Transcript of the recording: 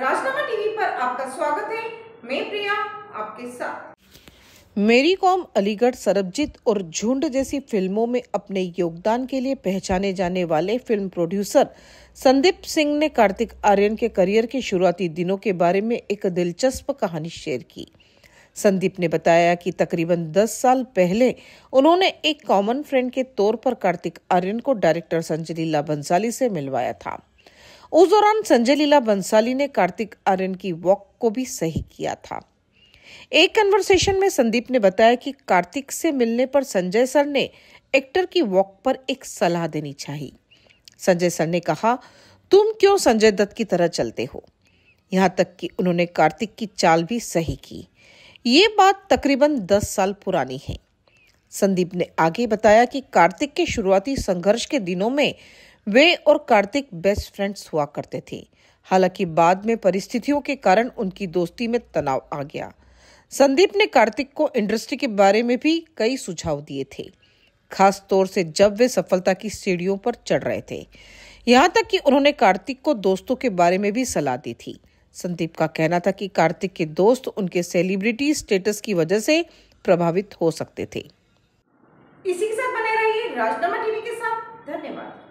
राजनामा TV पर आपका स्वागत है मैं प्रिया आपके साथ मेरी कॉम अलीगढ़ सरबजीत और झुंड जैसी फिल्मों में अपने योगदान के लिए पहचाने जाने वाले फिल्म प्रोड्यूसर संदीप सिंह ने कार्तिक आर्यन के करियर के शुरुआती दिनों के बारे में एक दिलचस्प कहानी शेयर की संदीप ने बताया कि तकरीबन 10 साल पहले उन्होंने एक कॉमन फ्रेंड के तौर पर कार्तिक आर्यन को डायरेक्टर लीला बंसाली से मिलवाया था उस दौरान संजय लीला बंसाली ने कार्तिक आर्यन की वॉक को भी सही किया था एक कन्वर्सेशन में संदीप ने बताया कि कार्तिक से मिलने पर संजय सर ने एक्टर की वॉक पर एक सलाह देनी चाहिए संजय सर ने कहा तुम क्यों संजय दत्त की तरह चलते हो यहाँ तक कि उन्होंने कार्तिक की चाल भी सही की ये बात तकरीबन दस साल पुरानी है संदीप ने आगे बताया कि कार्तिक के शुरुआती संघर्ष के दिनों में वे और कार्तिक बेस्ट फ्रेंड्स हुआ करते थे हालांकि बाद में परिस्थितियों के कारण उनकी दोस्ती में तनाव आ गया संदीप ने कार्तिक को इंडस्ट्री के बारे में भी कई सुझाव दिए थे खास तौर से जब वे सफलता की सीढ़ियों पर चढ़ रहे थे यहाँ तक कि उन्होंने कार्तिक को दोस्तों के बारे में भी सलाह दी थी संदीप का कहना था कि कार्तिक के दोस्त उनके सेलिब्रिटी स्टेटस की वजह से प्रभावित हो सकते थे इसी के साथ बने रहिए राजनामा टीवी के साथ धन्यवाद